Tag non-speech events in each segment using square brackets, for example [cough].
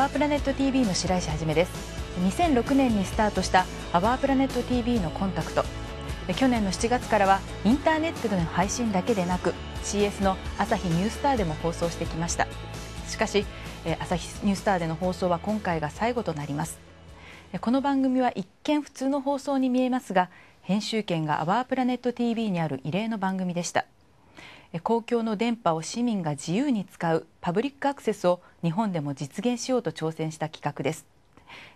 ワープラネット TV の白石はじめです2006年にスタートしたアワープラネット TV のコンタクト去年の7月からはインターネットでの配信だけでなく CS の朝日ニュースターでも放送してきましたしかし朝日ニュースターでの放送は今回が最後となりますこの番組は一見普通の放送に見えますが編集権がアワープラネット TV にある異例の番組でした公共の電波を市民が自由に使うパブリックアクセスを日本でも実現しようと挑戦した企画です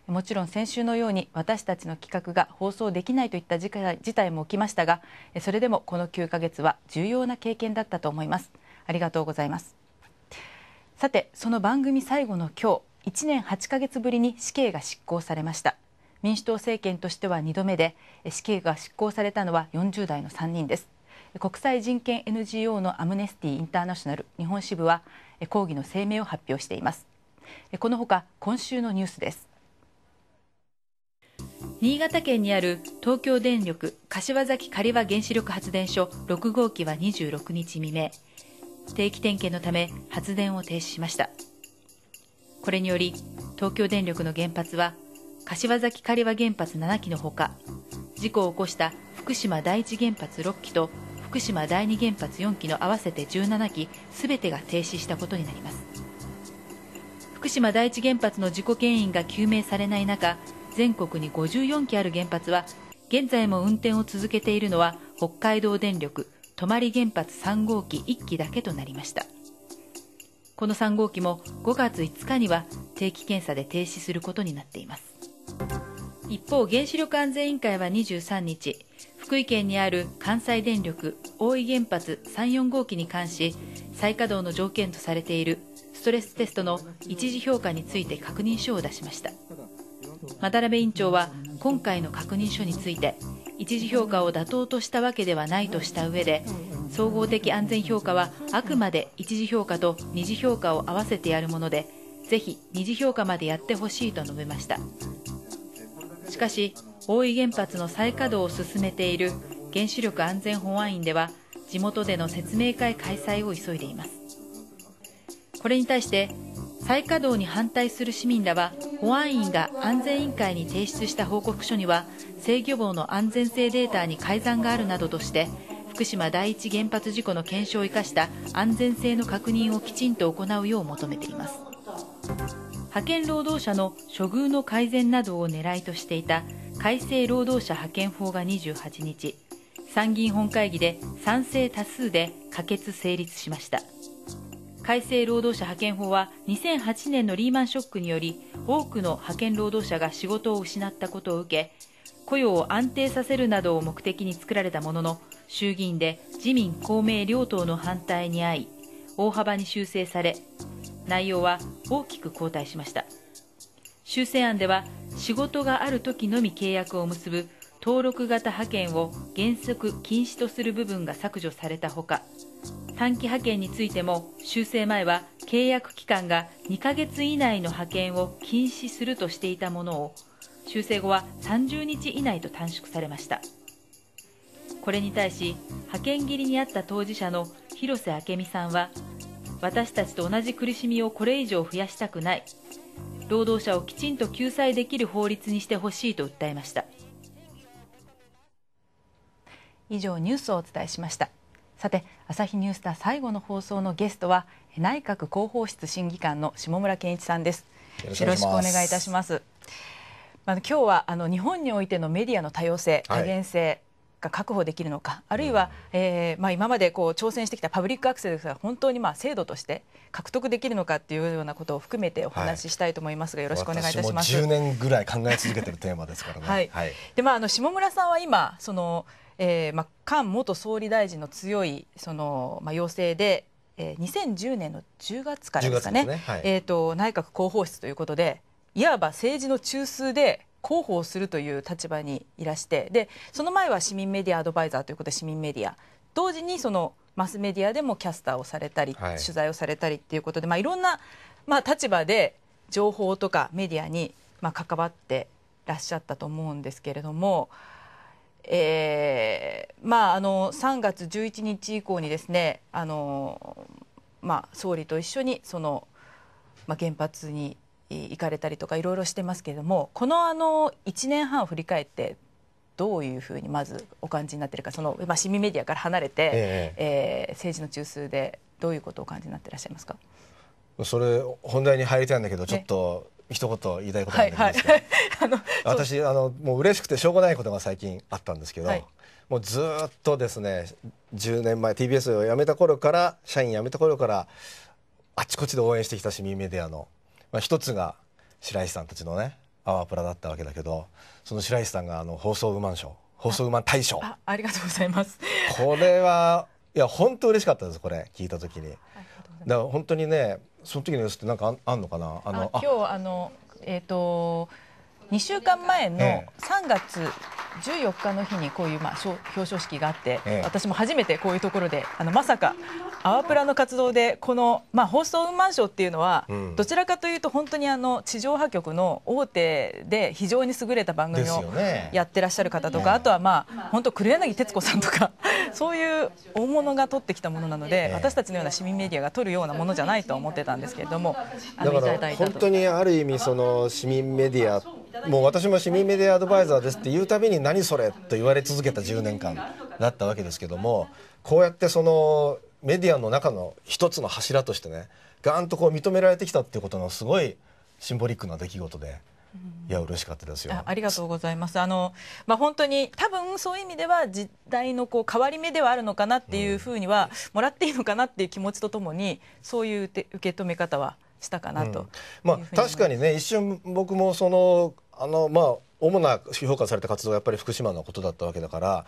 もちろん先週のように私たちの企画が放送できないといった事態も起きましたがそれでもこの9ヶ月は重要な経験だったと思いますありがとうございますさてその番組最後の今日1年8ヶ月ぶりに死刑が執行されました民主党政権としては2度目で死刑が執行されたのは40代の3人です国際人権 NGO のアムネスティ・インターナショナル日本支部は抗議の声明を発表していますこのほか今週のニュースです新潟県にある東京電力柏崎刈羽原子力発電所6号機は26日未明定期点検のため発電を停止しましたこれにより東京電力の原発は柏崎刈羽原発7基のほか事故を起こした福島第一原発6基と福島第二原発4基の合わせて17基全てが停止したことになります福島第一原発の事故原因が究明されない中全国に54基ある原発は現在も運転を続けているのは北海道電力泊原発3号機1基だけとなりましたこの3号機も5月5日には定期検査で停止することになっています一方原子力安全委員会は23日福井県にある関西電力大井原発34号機に関し再稼働の条件とされているストレステストの一次評価について確認書を出しました渡辺院長は今回の確認書について一次評価を妥当としたわけではないとした上で総合的安全評価はあくまで一次評価と二次評価を合わせてやるものでぜひ二次評価までやってほしいと述べましたしかし大井原発の再稼働を進めている原子力安全保安院では地元での説明会開催を急いでいますこれに対して再稼働に反対する市民らは保安院が安全委員会に提出した報告書には制御棒の安全性データに改ざんがあるなどとして福島第一原発事故の検証を生かした安全性の確認をきちんと行うよう求めています派遣労働者の処遇の改善などを狙いとしていた改正労働者派遣法が28日、参議院本会議で賛成多数で可決・成立しました。改正労働者派遣法は2008年のリーマンショックにより多くの派遣労働者が仕事を失ったことを受け雇用を安定させるなどを目的に作られたものの衆議院で自民・公明両党の反対に遭い大幅に修正され内容は大きく後退しました修正案では仕事がある時のみ契約を結ぶ登録型派遣を原則禁止とする部分が削除されたほか短期派遣についても修正前は契約期間が2ヶ月以内の派遣を禁止するとしていたものを修正後は30日以内と短縮されましたこれに対し派遣切りにあった当事者の広瀬明美さんは私たちと同じ苦しみをこれ以上増やしたくない労働者をきちんと救済できる法律にしてほしいと訴えました以上ニュースをお伝えしましたさて朝日ニュースター最後の放送のゲストは内閣広報室審議官の下村健一さんですよろしくお願いいたしますまあ、今日はあの日本においてのメディアの多様性、多元性、が確保できるのか、あるいは、えーまあ、今までこう挑戦してきたパブリックアクセスが本当にまあ制度として獲得できるのかっていうようなことを含めてお話ししたいと思いますが、よろしくお願いいたします。1年ぐらい考え続けてるテーマですからね。はい。はい、で、まああの下村さんは今その、えー、まあ菅元総理大臣の強いそのまあ要請で。えー、2010年の10月からですかね、ねはい、えーと内閣広報室ということでいわば政治の中枢で広報するという立場にいらしてでその前は市民メディアアドバイザーということで市民メディア同時にそのマスメディアでもキャスターをされたり、取材をされたりということで、まあ、いろんな、まあ、立場で情報とかメディアに、まあ、関わってらっしゃったと思うんですけれども、えーまあ、あの3月11日以降にですねあの、まあ、総理と一緒にその、まあ、原発に行かれたりとかいろいろしてますけれどもこのあの1年半を振り返ってどういうふうにまずお感じになってるかその、まあ、市民メディアから離れて、えええー、政治の中枢でどういうことをお感じになっていらっしゃいますかそれ本題に入りたいんだけどちょっと一言言いたいことんではいはい、[laughs] あの私あのもう嬉しくてしょうがないことが最近あったんですけど、はい、もうずっとですね10年前 TBS を辞めた頃から社員辞めた頃からあちこちで応援してきた市民メディアのまあ、一つが白石さんたちのねアワープラだったわけだけどその白石さんがあの放送ウーマン賞放送ウーマン大賞ありがとうございますこれはいや本当嬉しかったですこれ聞いた時にだから本当にねその時の様子ってなんかあんのかなあの今日あのえっ、ー、と2週間前の3月14日の日にこういうまあ表彰式があって、ええ、私も初めてこういうところであのまさかアワプラの活動でこの、まあ、放送運搬賞っていうのは、うん、どちらかというと本当にあの地上波局の大手で非常に優れた番組をやってらっしゃる方とか、ね、あとは、まあ、本当黒柳徹子さんとか [laughs] そういう大物が取ってきたものなので、え、私たちのような市民メディアが取るようなものじゃないと思ってたんですけれどもだから本当にある意味その市民メディアもう私も市民メディアアドバイザーですって言うたびに何それと言われ続けた10年間だったわけですけどもこうやってそのメディアの中の一つの柱としてねガンとこう認められてきたっていうことのすごいシンボリックな出来事で。いや嬉しかったですよあ。ありがとうございます。あのまあ、本当に多分そういう意味では時代のこう変わり目ではあるのかなっていうふうには、うん、もらっていいのかなっていう気持ちとともにそういう受け止め方はしたかなと、うん、まあ、確かにね一瞬僕もそのあの、まあ、主な評価された活動はやっぱり福島のことだったわけだから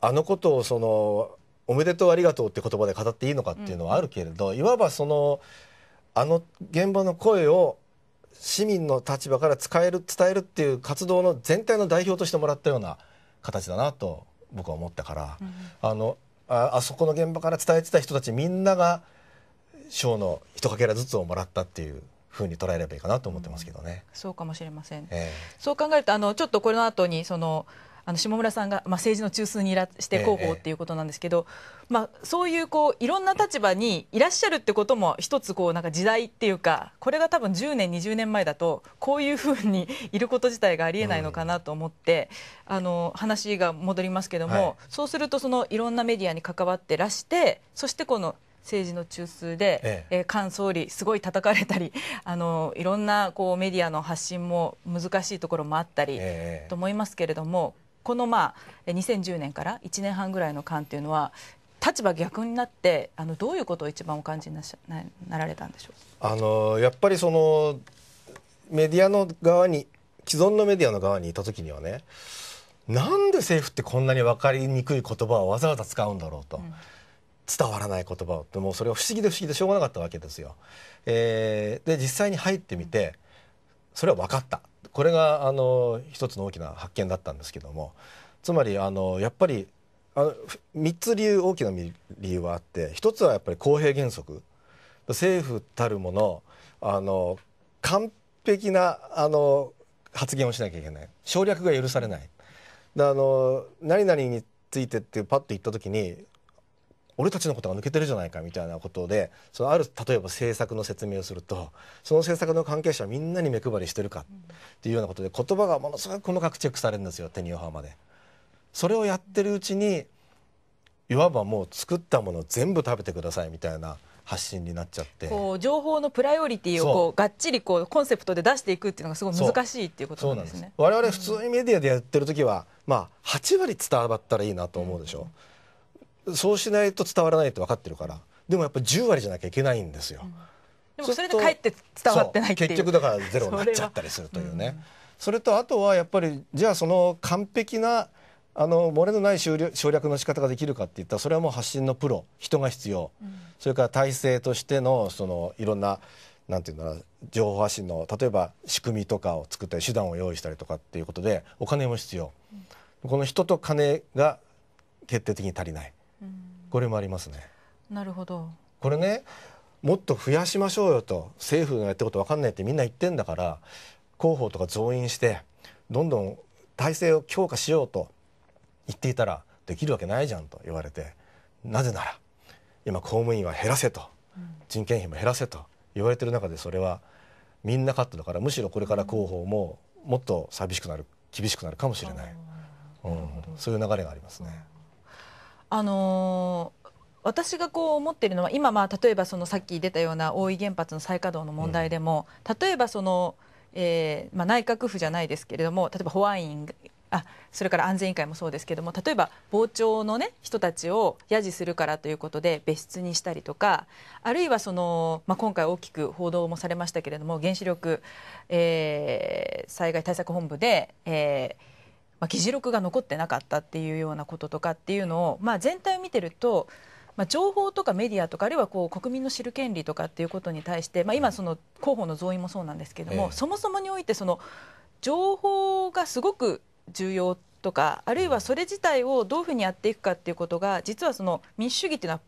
あのことをそのおめでとうありがとうって言葉で語っていいのかっていうのはあるけれど、うん、いわばそのあの現場の声を市民の立場から使える伝えるっていう活動の全体の代表としてもらったような形だなと僕は思ったから、うん、あのああそこの現場から伝えてた人たちみんなが賞の一かけらずつをもらったっていうふうに捉えればいいかなと思ってますけどね。うん、そうかもしれません。えー、そう考えるとあのちょっとこれの後にそのあの下村さんが、まあ、政治の中枢にいらして広報っていうことなんですけど、えー、まあ、そういうこういろんな立場にいらっしゃるってことも一つこうなんか時代っていうかこれが多分10年20年前だとこういうふうにいること自体がありえないのかなと思って、うん、あの話が戻りますけども、はい、そうするとそのいろんなメディアに関わってらしてそしてこの政治の中枢で、えええー、菅総理、すごい叩かれたり、[laughs] あのいろんなこうメディアの発信も難しいところもあったり、と思いますけれども、この、まあ、2010年から1年半ぐらいの間というのは、立場逆になってあのどういうことを一番お感じになななられたんでしょうあのやっぱりそのメディアの側に既存のメディアの側にいた時にはねなんで政府ってこんなに分かりにくい言葉をわざわざ使うんだろうと。うん伝わらない言葉てもそれは不思議で不思議でしょうがなかったわけですよ。えー、で実際に入ってみてそれは分かったこれがあの一つの大きな発見だったんですけどもつまりあのやっぱりあの3つ理由大きな理由はあって一つはやっぱり公平原則政府たるものあの完璧なあの発言をしなきゃいけない省略が許されない。あの何々についてってパッと言った時に俺たちのことが抜けてるじゃないかみたいなことでそのある例えば政策の説明をするとその政策の関係者みんなに目配りしてるかっていうようなことで言葉がものすごく細かくチェックされるんですよテニオハまで。それをやってるうちにいわばもう作ったものを全部食べてくださいみたいな。発信になっちゃって情報のプライオリティをこうがっちりこうコンセプトで出していくっていうのがすごい難しいっていうことなんですね。す我々普通にメディアでやってる時は、まあ8割伝わったらいいなと思うでしょ。うんそうしないと伝わらないって分かってるからでもやっぱ10割じゃなきゃいけないんですよ。でもそれでかえって伝わってないっていう結局だからゼロになっちゃったりするというね。それとあとはやっぱりじゃあその完璧なあの漏れのない省略の仕方ができるかっていったらそれはもう発信のプロ人が必要、うん、それから体制としてのそのいろんななんていうんだろう情報発信の例えば仕組みとかを作ったり手段を用意したりとかっていうことでお金も必要、うん、この人と金が決定的に足りない。これもありますね。なるほどこれねもっと増やしましょうよと政府がやってること分かんないってみんな言ってんだから広報とか増員してどんどん体制を強化しようと言っていたらできるわけないじゃんと言われてなぜなら今公務員は減らせと、人件費も減らせと言われてる中でそれはみんなカットだからむしろこれから広報ももっと寂しくなる厳しくなるかもしれない、うん、そういう流れがありますね。あのー私がこう思っているのは今、まあ、例えばそのさっき出たような大井原発の再稼働の問題でも、例えばその、えまあ、内閣府じゃないですけれども例えば保安員あそれから安全委員会もそうですけども例えば傍聴の、ね、人たちをやじするからということで別室にしたりとかあるいはその、まあ、今回大きく報道もされましたけれども原子力、え災害対策本部で、えー、まあ、議事録が残ってなかったっていうようなこととかっていうのを、まあ、全体を見てると、まあ、情報とかメディアとかあるいはこう国民の知る権利とかっていうことに対して、まあ、今その広報の増員もそうなんですけれども、ええ、そもそもにおいてその情報がすごく重要とかあるいはそれ自体をどういうふうにやっていくかっていうことが実はその民主主義っていうのは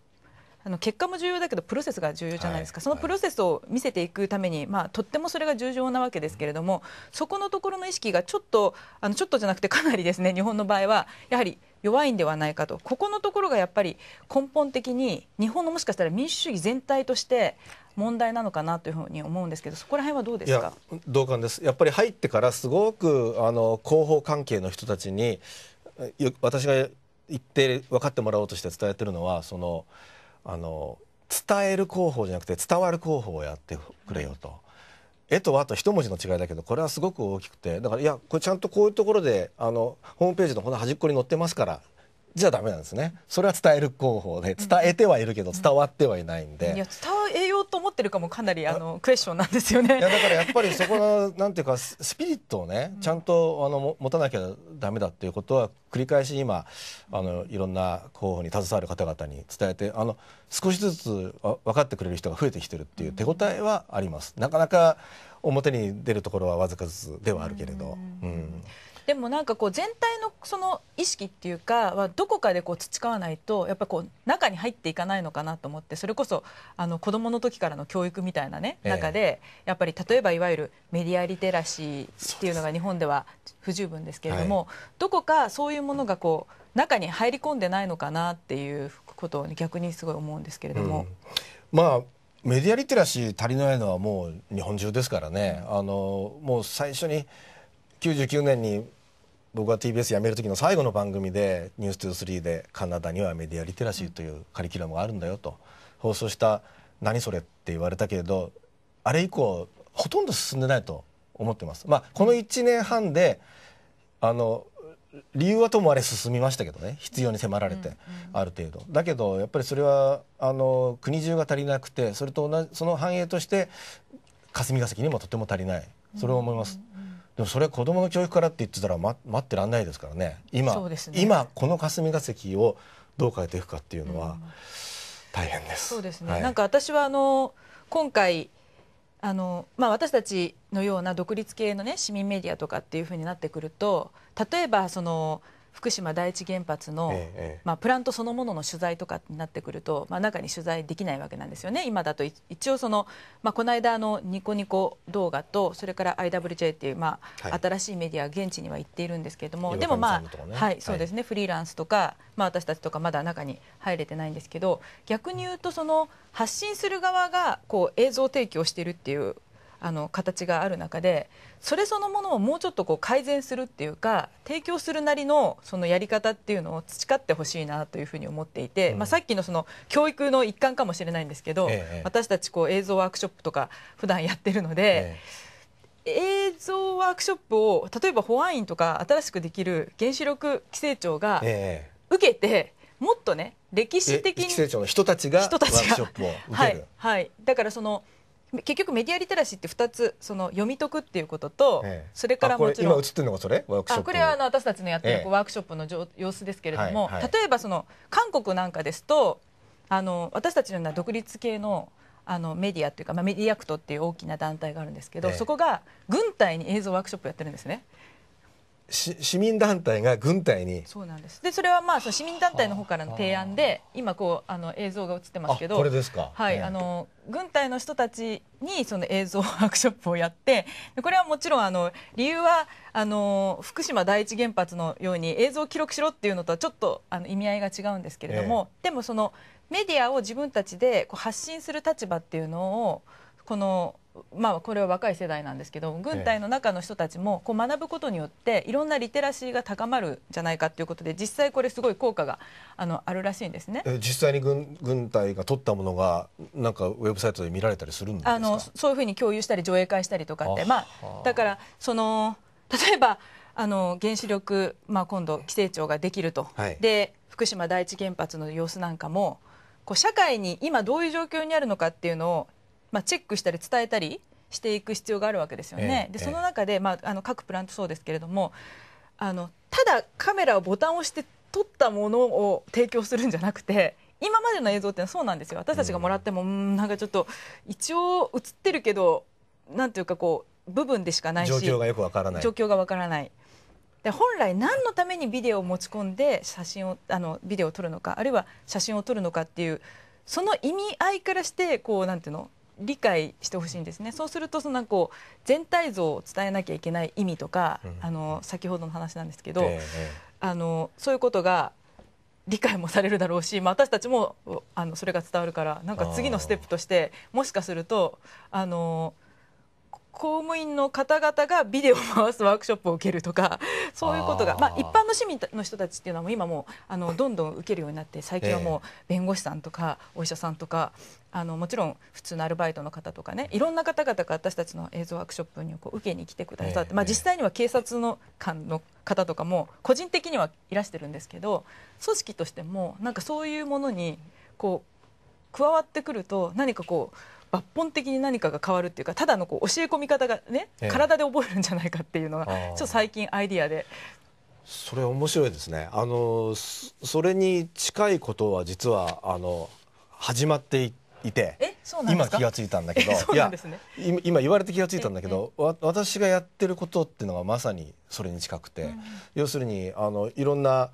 あの結果も重要だけどプロセスが重要じゃないですか、はい、そのプロセスを見せていくために、まあ、とってもそれが重要なわけですけれどもそこのところの意識がちょっとあのちょっとじゃなくてかなりですね日本の場合はやはり弱いんではないかとここのところがやっぱり根本的に日本のもしかしたら民主主義全体として問題なのかなというふうに思うんですけどそこら辺はどうですか同感ですやっぱり入ってからすごくあの広報関係の人たちに私が言って分かってもらおうとして伝えてるのはその。あの伝える広報じゃなくて伝わる広報をやってくれよと。絵と和と一文字の違いだけどこれはすごく大きくてだからいやこれちゃんとこういうところであのホームページのこの端っこに載ってますからじゃダメなんですねそれは伝える方法で伝えてはいるけど伝わってはいないんで、うん、いや伝えようと思ってるかもかなりあのクエスチョンなんですよねいやだからやっぱりそこの [laughs] なんていうかスピリットをねちゃんとあの持たなきゃダメだっていうことは繰り返し今あのいろんな候補に携わる方々に伝えてあの少しずつ分かってくれる人が増えてきてるっていう手応えはあります、なかなか表に出るところはわずかずつではあるけれど。うん、うんでもなんかこう全体のその意識っていうかはどこかでこう培わないとやっぱこう中に入っていかないのかなと思ってそれこそあの子どもの時からの教育みたいなね、中でやっぱり例えばいわゆるメディアリテラシーっていうのが日本では不十分ですけれども、どこかそういうものがこう中に入り込んでないのかなっていうことを、逆にすごい思うんですけれども。うん、まあメディアリテラシー足りないのはもう日本中ですからね、あのもう最初に99年に僕は TBS 辞める時の最後の番組で「ｎｅｗｓ23」でカナダにはメディアリテラシーというカリキュラムがあるんだよと放送した「何それ」って言われたけれどあれ以降ほとんど進んでないと思ってます。まあ、この1年半であの理由はともあれ進みましたけどね必要に迫られて、うんうん、ある程度だけどやっぱりそれはあの国中が足りなくてそれと同じその反映として霞が関にもとても足りないそれを思います。うんうんうんでもそれ子どもの教育からって言ってたら、ま、待ってらんないですからね今ね今この霞が関をどう変えていくかっていうのは大変です。うん、そうですね、はい、なんか私はあの今回あのまあ、私たちのような独立系の、ね、市民メディアとかっていうふうになってくると例えばその福島第一原発の、ええ、まあ、プラントそのものの取材とかになってくると、まあ、中に取材できないわけなんですよね、今だと一応その、まあ、この間のニコニコ動画と、それから IWJ っていう、まあ、はい、新しいメディア、現地には行っているんですけれども、ね、でもまあ、はい、そうですね、はい、フリーランスとか、まあ、私たちとか、まだ中に入れてないんですけど、逆に言うと、その発信する側がこう映像提供しているっていうあの形がある中でそれそのものをもうちょっとこう改善するっていうか提供するなりのそのやり方っていうのを培ってほしいなというふうに思っていて、うん、まあ、さっきのその教育の一環かもしれないんですけど、ええ、私たちこう映像ワークショップとか普段やってるので。え映像ワークショップを例えば保安院とか新しくできる原子力規制庁が受けて、もっとね歴史的に規制庁の人たちが人たちが、はい、はい、だからその結局メディアリテラシーって2つその読み解くっていうことと、ええ、それからもちろん今映ってるのがそれワークショップこれはあの私たちのやってる、ワークショップの様子ですけれども、はいはい、例えばその韓国なんかですとあの私たちのような独立系のあのメディアというか、まあ、メディアクトっていう大きな団体があるんですけど、ええ、そこが軍隊に映像ワークショップやってるんですね。市民団体が軍隊にそうなんですでそれはまあその市民団体の方からの提案で今こうあの映像が映ってますけどこれですか、はい、えー、あの軍隊の人たちにその映像ワークショップをやってこれはもちろんあの理由はあの福島第一原発のように映像を記録しろっていうのとはちょっとあの意味合いが違うんですけれども、えー、でもそのメディアを自分たちでこう発信する立場っていうのをこのまあ、これは若い世代なんですけど軍隊の中の人たちもこう学ぶことによっていろんなリテラシーが高まるんじゃないかということで実際これすごい効果があのあるらしいんですね実際に軍軍隊が取ったものがなんかウェブサイトで見られたりするんですあのそういうふうに共有したり上映会したりとかってまあ、だからその例えばあの原子力、まあ、今度規制庁ができると、はい、で福島第一原発の様子なんかもこう社会に今どういう状況にあるのかっていうのをまあ、チェックしたり伝えたりしていく必要があるわけですよね。ええ、でその中で、まあ、あの各プラントそうですけれどもあのただカメラをボタンを押して撮ったものを提供するんじゃなくて今までの映像ってそうなんですよ私たちがもらっても、うん、なんかちょっと一応映ってるけどなんていうかこう部分でしかないし状況がよくわからない状況がわからないで本来何のためにビデオを持ち込んで写真をあのビデオを撮るのかあるいは写真を撮るのかっていうその意味合いからしてこうなんていうの理解してほしいんですねそうするとそのこう全体像を伝えなきゃいけない意味とか、うん、あの先ほどの話なんですけど、えー、あのそういうことが理解もされるだろうし、まあ、私たちもあのそれが伝わるからなんか次のステップとしてもしかするとあの公務員の方々がビデオを回すワークショップを受けるとか [laughs] そういうことがまあ、一般の市民の人たちっていうのは今もうあのどんどん受けるようになって最近はもう弁護士さんとかお医者さんとかあのもちろん普通のアルバイトの方とかねいろんな方々が私たちの映像ワークショップにこう受けに来てくださって、まあ、実際には警察の官の方とかも個人的にはいらしてるんですけど組織としてもなんかそういうものにこう加わってくると何かこう。抜本的に何かが変わるっていうかただのこう教え込み方がね体で覚えるんじゃないかっていうのがちょっと最近アイディアでそれ面白いですねあのそれに近いことは実はあの始まっていて今気が付いたんだけど、[laughs] ね、いや今言われて気が付いたんだけど私がやってることっていうのがまさにそれに近くて、うん、要するにあのいろんな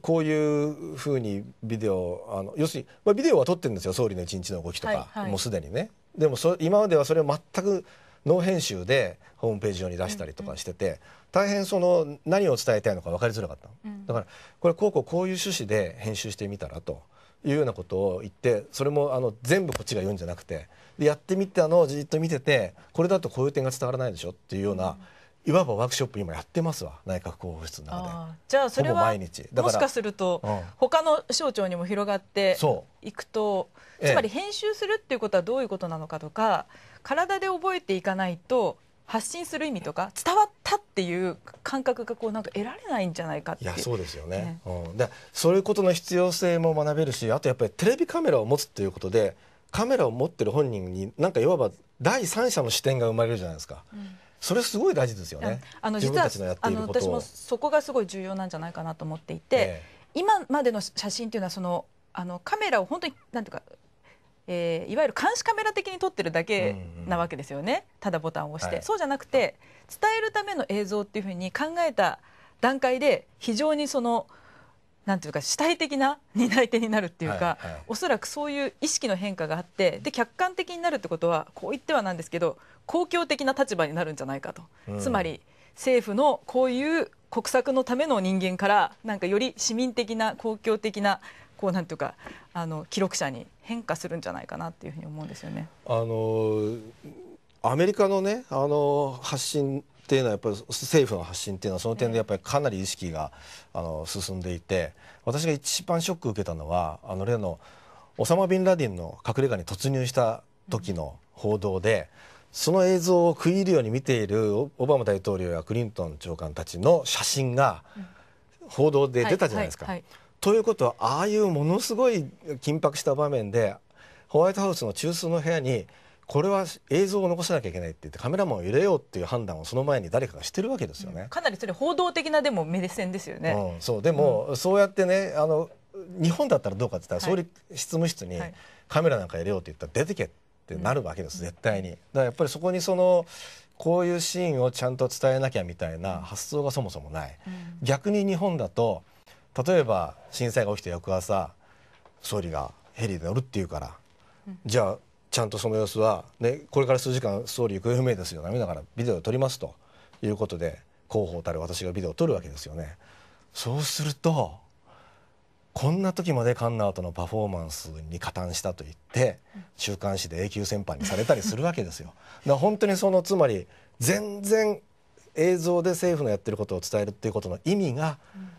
こういうふうにビデオあの要するに、まあ、ビデオは撮ってるんですよ総理の一日の動きとか、はいはい、もうすでにねでもそ今まではそれを全くノー編集でホームページ上に出したりとかしてて、うんうん、大変その何を伝えたいのか分かりづらかった、うん、だからこれこうこうこういう趣旨で編集してみたらというようなことを言ってそれもあの全部こっちが言うんじゃなくてやってみたのをじっと見ててこれだとこういう点が伝わらないでしょっていうような。うんいわばワークショップ今やってますわ内閣室の中でじゃあそれはもしかすると、うん、他の省庁にも広がっていくとつまり編集するっていうことはどういうことなのかとか、ええ、体で覚えていかないと発信する意味とか伝わったっていう感覚がこうなんか得られないんじゃないかっていやそうですよね、ね、うん、でそういうことの必要性も学べるしあとやっぱりテレビカメラを持つっていうことでカメラを持ってる本人になんかいわば第三者の視点が生まれるじゃないですか。うんそれすごい大事ですよね。あの実はあの私もそこがすごい重要なんじゃないかなと思っていて、今までの写真っていうのはそのあのカメラを本当になんていうか。えー、いわゆる監視カメラ的に撮ってるだけなわけですよね、うんうん、ただボタンを押して、はい、そうじゃなくて伝えるための映像っていうふうに考えた段階で非常にそのなんていうか主体的な担い手になるっていうか、は、はい、おそらくそういう意識の変化があってで客観的になるってことはこう言ってはなんですけど公共的な立場になるんじゃないかと、うん、つまり政府のこういう国策のための人間からなんかより市民的な公共的なこうなんていうかあの記録者に変化するんじゃないかなっていうふうに思うんですよね。あのアメリカのねあの発信っていうのはやっぱり政府の発信っていうのはその点でやっぱりかなり意識があの進んでいて私が一番ショック受けたのはあの例のオサマ・ビンラディンの隠れ家に突入した時の報道でその映像を食い入るように見ているオバマ大統領やクリントン長官たちの写真が報道で出たじゃないですか。ということはああいうものすごい緊迫した場面でホワイトハウスの中枢の部屋にこれは映像を残さなきゃいけないって言ってカメラマンを入れようっていう判断をその前に誰かがしてるわけですよね。かなりそれ報道的なでも目線ですよね。うん、そうでも、うん、そうやってねあの日本だったらどうかって言ったら、はい、総理執務室にカメラなんか入れようって言ったら出てけってなるわけです、絶対に。だからやっぱりそこにそのこういうシーンをちゃんと伝えなきゃみたいな発想がそもそもない。うん、逆に日本だと例えば震災が起きた翌朝総理がヘリで乗るっていうから、じゃあちゃんとその様子は、ね、これから数時間ストーリー行方不明ですよ涙メだからビデオを撮りますということで広報たる私がビデオを撮るわけですよね。そうするとこんな時までカンナーとのパフォーマンスに加担したと言って週刊誌で永久戦犯にされたりするわけですよ。[laughs] だ本当にそのつまり全然映像で政府のやってることを伝えるっていうことの意味が、うん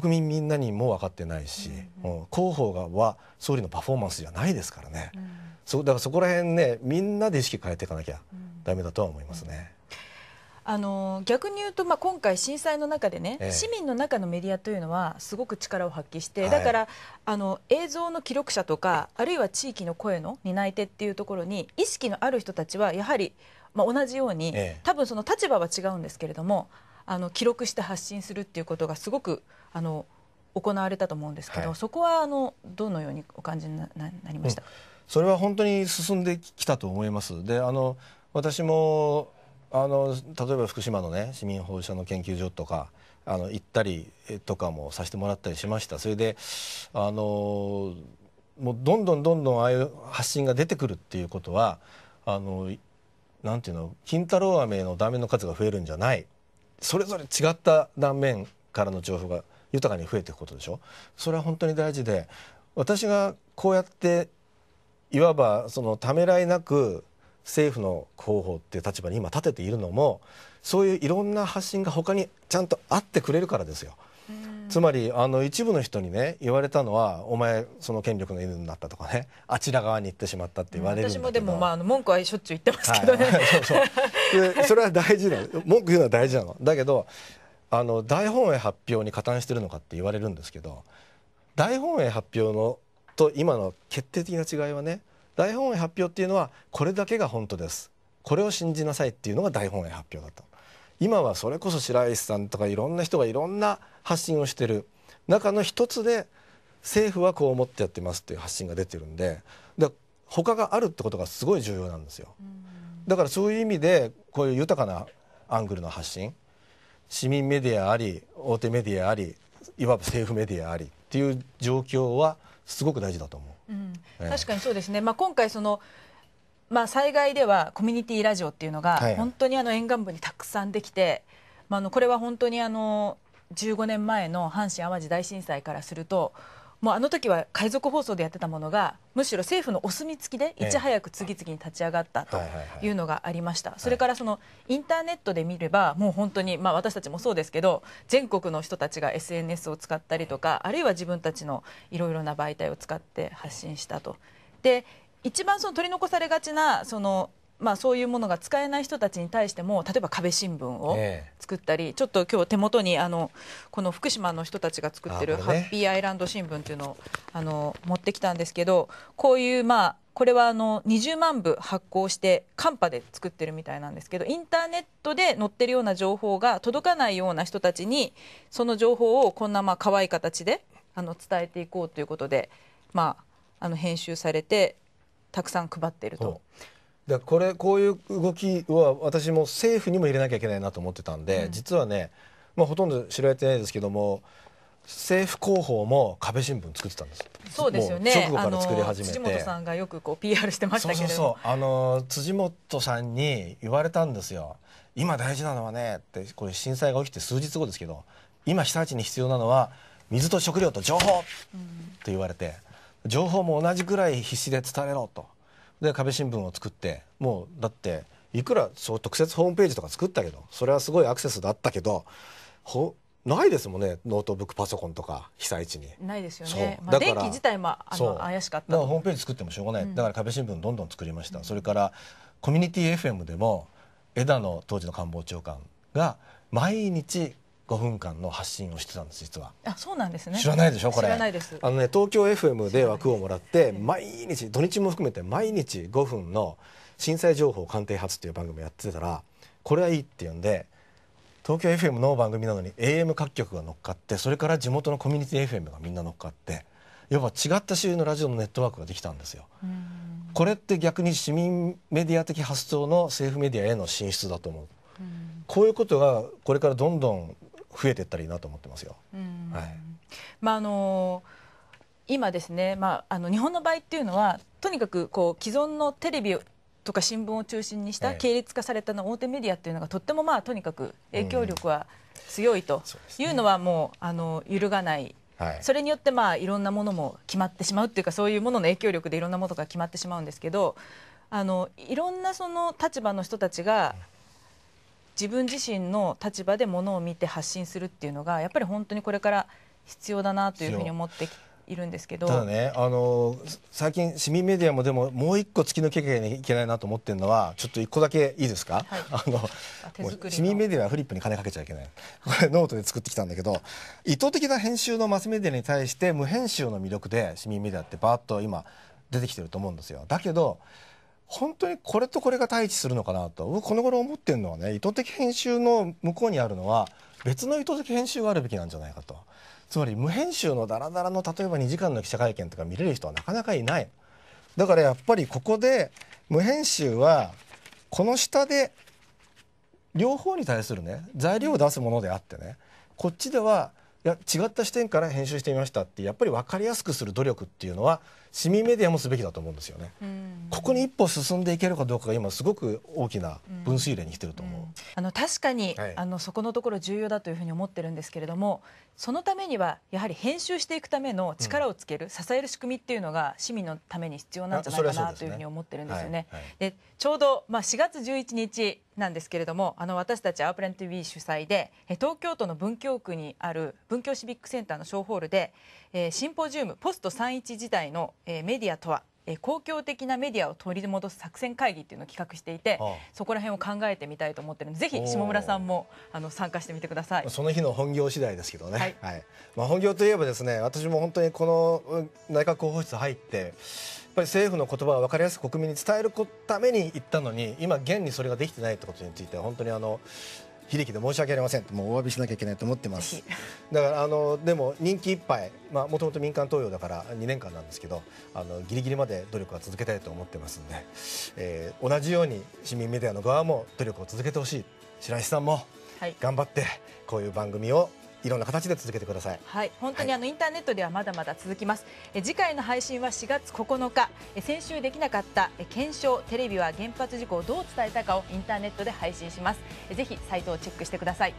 国民みんなにも分かってないし、うん広報がは総理のパフォーマンスじゃないですからね、うん、そだからそこら辺ねみんなで意識変えていかなきゃだめだとは思いますね。あの逆に言うと、まあ、今回、震災の中でね、ええ、市民の中のメディアというのはすごく力を発揮して、はい、だからあの映像の記録者とかあるいは地域の声の担い手っていうところに意識のある人たちはやはり、まあ、同じように、え、多分その立場は違うんですけれどもあの記録して発信するっていうことがすごくあの行われたと思うんですけど、はい、そこはあのどのようにお感じになりました、うん、それは本当に進んできたと思います。であの私もあの例えば福島のね市民放射の研究所とかあの行ったりとかもさせてもらったりしましたそれであのもうどんどんどんどんああいう発信が出てくるっていうことはあのなんていうの金太郎飴のダメの数が増えるんじゃないそれぞれ違った断面からの情報が豊かに増えていくことでしょそれは本当に大事で私がこうやっていわばそのためらいなく政府の広報っていう立場に今立てているのもそういういろんな発信が他にちゃんとあってくれるからですよ。つまりあの一部の人にね言われたのはお前その権力の犬になったとかねあちら側に行ってしまったって言われるんだけど、うん、私もでも、まあ、あの文句はしょっちゅう言ってますけどね、はい、そうそうでそれは大事なの文句言うのは大事なのだけどあの大本営発表に加担してるのかって言われるんですけど大本営発表のと今の決定的な違いはね大本営発表っていうのはこれだけが本当ですこれを信じなさいっていうのが大本営発表だった今はそれこそ白石さんとかいろんな人がいろんな発信をしてる中の一つで政府はこう思ってやってますっていう発信が出てるんでだ他があるってことがすごい重要なんですよ。だからそういう意味でこういう豊かなアングルの発信市民メディアあり大手メディアありいわば政府メディアありっていう状況はすごく大事だと思う。うん、確かにそうですね、まあ、今回そのまあ、災害ではコミュニティラジオっていうのが、本当にあの沿岸部にたくさんできて、まあ、あのこれは本当にあの15年前の阪神・淡路大震災からすると、もうあの時は海賊放送でやってたものが、むしろ政府のお墨付きで、いち早く次々に立ち上がったというのがありました、それからそのインターネットで見れば、もう本当に、まあ、私たちもそうですけど、全国の人たちが SNS を使ったりとか、あるいは自分たちのいろいろな媒体を使って発信したと。で一番その取り残されがちなそのまあ、そういうものが使えない人たちに対しても例えば壁新聞を作ったり、ええ、ちょっと今日手元にあのこの福島の人たちが作ってる、ハッピーアイランド新聞っていうのをあの持ってきたんですけどこういうまあこれはあの20万部発行して寒波で作ってるみたいなんですけどインターネットで載ってるような情報が届かないような人たちにその情報をこんなまあ可愛い形であの伝えていこうということで、まあ、あの編集されてたくさん配っていると。でこれこういう動きは私も政府にも入れなきゃいけないなと思ってたんで、うん、実はね、まあ、ほとんど知られてないですけども政府広報も壁新聞作ってたんです。そうですよね。直後から作り始めて。辻元さんがよくこう PR してましたけど。そうそうそう。あの辻元さんに言われたんですよ。今大事なのはねってこれ震災が起きて数日後ですけど、今被災地に必要なのは水と食料と情報うって言われて。情報も同じぐらい必死で伝えろとで壁新聞を作ってもうだっていくらそう特設ホームページとか作ったけどそれはすごいアクセスだったけどほないですもんねノートブックパソコンとか被災地にないですよね、まあ、電気自体もあの怪しかっただからホームページ作ってもしょうがない、だから壁新聞どんどん作りました、うん、それからコミュニティ FM でも枝野当時の官房長官が毎日5分間の発信をしてたんです実はあそうなんですね知らないでしょこれ知らないですあのね東京 FM で枠をもらって毎日土日も含めて毎日5分の震災情報鑑定発っていう番組やってたらこれはいいって言うんで東京 FM の番組なのに AM 各局が乗っかってそれから地元のコミュニティ FM がみんな乗っかって要は違った種類のラジオのネットワークができたんですよ。これって逆に市民メディア的発想の政府メディアへの進出だと思う。こういうことがこれからどんどん増えていったらいいなと思ってますよ。はい、まああの今ですね、まあ、あの日本の場合っていうのはとにかくこう既存のテレビとか新聞を中心にした系列化されたの大手メディアっていうのがとってもまあとにかく影響力は強いというのはもうあの揺るがない。はい、それによってまあいろんなものも決まってしまうっていうかそういうものの影響力でいろんなものが決まってしまうんですけどあのいろんなその立場の人たちが自分自身の立場でものを見て発信するっていうのがやっぱり本当にこれから必要だなというふうに思っているんですけどただねあの最近市民メディアもでももう一個突き抜けなきゃいけないなと思ってるのはちょっと一個だけいいですか、はい、[laughs] あの市民メディアはフリップに金かけちゃいけないこれノートで作ってきたんだけど意図的な編集のマスメディアに対して無編集の魅力で市民メディアってバーッと今出てきてると思うんですよだけど本当にこれとこれが対峙するのかなと僕この頃思ってるのはね意図的編集の向こうにあるのは別の意図的編集があるべきなんじゃないかとつまり無編集のダラダラの例えば2時間の記者会見とか見れる人はなかなかいないだからやっぱりここで無編集はこの下で両方に対するね材料を出すものであってねこっちではいや違った視点から編集してみましたってやっぱり分かりやすくする努力っていうのは市民メディアもすべきだと思うんですよね。ここに一歩進んでいけるかどうかが今すごく大きな分水嶺に来てると思うんあの確かに、はい、あのそこのところ重要だというふうに思ってるんですけれどもそのためにはやはり編集していくための力をつける、うん、支える仕組みっていうのが市民のために必要なんじゃないかな、というふうに思ってるんですよね。でちょうど、まあ、4月11日なんですけれどもあの私たちアープレン TV 主催で東京都の文京区にある文京シビックセンターのショーホールで、えー、シンポジウムポスト31時代の、えー、メディアとは公共的なメディアを取り戻す作戦会議というのを企画していてそこら辺を考えてみたいと思っているのでぜひ下村さんも参加してみてくださいその日の本業次第ですけどね、はいまあ、本業といえばですね私も本当にこの内閣候補室入ってやっぱり政府の言葉を分かりやすく国民に伝えるために行ったのに今現にそれができてないってことについて本当にあの秀樹で申し訳ありませんもうお詫びしなきゃいけないと思ってますだからあのでも人気いっぱいもともと民間投与だから2年間なんですけどあのギリギリまで努力は続けたいと思ってますんで、えー、同じように市民メディアの側も努力を続けてほしい白石さんも頑張ってこういう番組をいろんな形で続けてください、はい、本当にあのインターネットではまだまだ続きますえ次回の配信は4月9日え先週できなかったえ検証テレビは原発事故をどう伝えたかをインターネットで配信しますえぜひサイトをチェックしてください